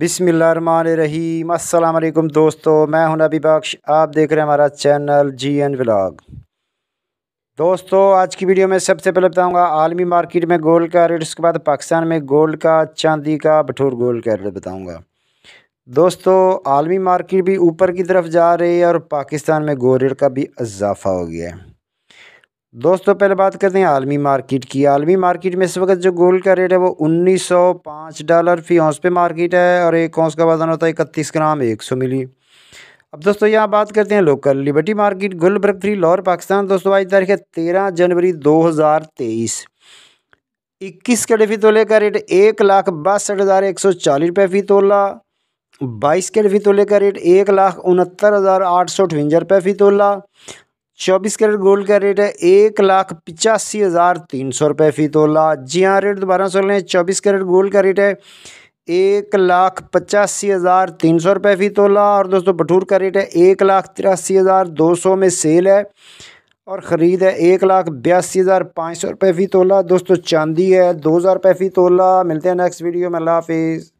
बिसमीम अल्लाम दोस्तों मैं हूं नबी बख्श आप देख रहे हैं हमारा चैनल जी एन व्लाग दोस्तों आज की वीडियो में सबसे पहले बताऊंगा आलमी मार्केट में गोल्ड का रेट उसके बाद पाकिस्तान में गोल्ड का चांदी का भठूर गोल्ड का रेट बताऊँगा दोस्तों आलमी मार्केट भी ऊपर की तरफ जा रही है और पाकिस्तान में गोल्ड रेट का भी इजाफा हो गया है दोस्तों पहले बात करते हैं आलमी मार्केट की आलमी मार्केट में इस वक्त जो गोल्ड का रेट है वो 1905 डॉलर फी औंस पे मार्केट है और एक औंस का वजन होता है इकतीस ग्राम 100 मिली अब दोस्तों यहाँ बात करते हैं local liberty market Gulberg three Lahore Pakistan दोस्तों आज तारीख है तेरह जनवरी दो हज़ार तेईस इक्कीस फी तोले का रेट एक लाख बासठ हज़ार एक सौ चालीस रुपये फ़ी तोला बाईस कैडफी तोले का रेट एक लाख उनहत्तर हज़ार आठ सौ अठवंजा रुपये फ़ी तोला चौबीस कैरेट गोल्ड का रेट है एक लाख पिचासी हज़ार तीन सौ रुपये फी तोला जी हाँ रेट दोबारा सुन लें चौबीस कैरेट गोल्ड का रेट है एक लाख पचासी हज़ार तीन सौ रुपये फी तोला और दोस्तों भटूर का रेट है एक लाख तिरासी हज़ार दो सौ में सेल है और ख़रीद है एक लाख बयासी हज़ार पाँच सौ रुपये फ़ी तोला दोस्तों चांदी है दो हज़ार रुपये फ़ी तोला मिलते हैं नेक्स्ट वीडियो में अल्लाह हाफिज़